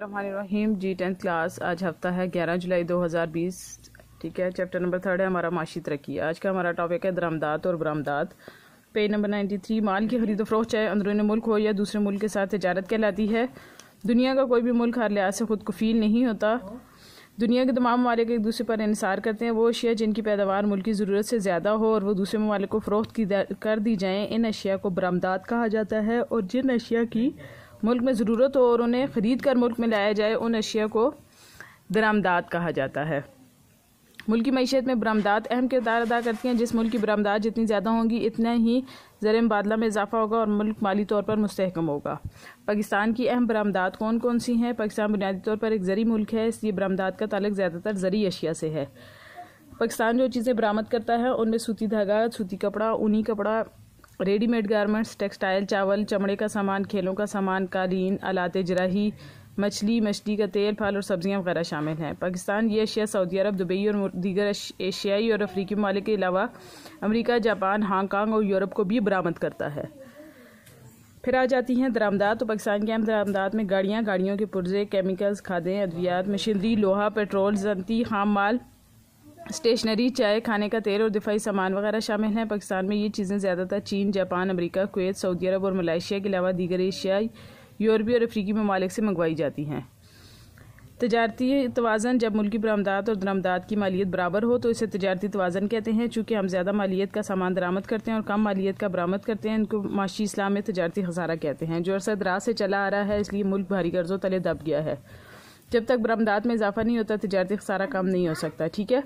रहीम जी tenth class आज हफ्ता है 11 जुलाई 2020 ठीक है चैप्टर नंबर थर्ड है हमारा माशी तरक्की आज का हमारा टॉपिक है दरामदात और बरामदात पेज नंबर 93 माल की खरीदो फरोख चाहे अंदरून मुल्क हो या दूसरे मुल्क के साथ तजारत कहलाती है दुनिया का कोई भी मुल्क हर लिहाज से खुद फील नहीं होता दुनिया के तमाम ममालिक एक दूसरे पर इंसार करते हैं वो अशिया जिनकी पैदावार मुल्क की ज़रूरत से ज़्यादा हो और वो दूसरे ममालिक को फ़रोख्त कर दी जाएँ इन अशिया को बरामदात कहा जाता है और जिन अशिया की मुल्क में ज़रूरत हो और उन्हें ख़रीद कर मुल्क में लाया जाए उन अशिया को दरामदाद कहा जाता है मुल्क की मीशत में बरामदात अहम किरदार अदा करती हैं जिस मुल्क की बरामदात जितनी ज़्यादा होंगी इतना ही ज़र मुबादला में इजाफा होगा और मुल्क माली तौर पर मुस्कम होगा पाकिस्तान की अहम बरामदात कौन कौन सी हैं पाकिस्तान बुनियादी तौर पर एक ज़री मुल्क है इसलिए बरामदात का तलक ज़्यादातर ज़री अशिया से है पाकिस्तान जो चीज़ें बरामद करता है उनमें सूती धागा सूती कपड़ा ऊनी कपड़ा रेडीमेड गारमेंट्स टेक्सटाइल चावल चमड़े का सामान खेलों का सामान कालीन आलाते जराही मछली मछली का तेल फल और सब्जियां वगैरह शामिल हैं पाकिस्तान ये अशिया सऊदी अरब दुबई और दीगर एशियाई और अफ्रीकी ममालिक के अलावा अमेरिका जापान हांगकॉन्ग और यूरोप को भी बरामद करता है फिर आ जाती हैं दरामदात तो पाकिस्तान के अहम दरामदात में गाड़ियाँ गाड़ियों के पुर्जे केमिकल्स खादें अद्वियात मशीनरी लोहा पेट्रोल जनती खाम माल स्टेशनरी चाय खाने का तेल और दिफाई सामान वगैरह शामिल हैं पाकिस्तान में ये चीज़ें ज़्यादातर चीन Japan America Kuwait Saudi Arabia और मलेशिया के अलावा दीगर एशियाई यूरोपीय और अफ्रीकी ममालिक से मंगवाई जाती हैं तजारती तोज़न जब मुल्की बरामदात और दरामदात की मालियत बराबर हो तो इसे तजारती तोज़न कहते हैं चूँकि हम ज़्यादा मालियत का सामान दरामद करते हैं और कम मालियत का बरामद करते हैं इनको माशी इस्लाम में तजारती खसारा कहते हैं जो अरसद रात से चला आ रहा है इसलिए मुल्क भारी कर्जों तले दब गया है जब तक बरामदात में इजाफा नहीं होता तजारती खसारा कम नहीं हो सकता ठीक है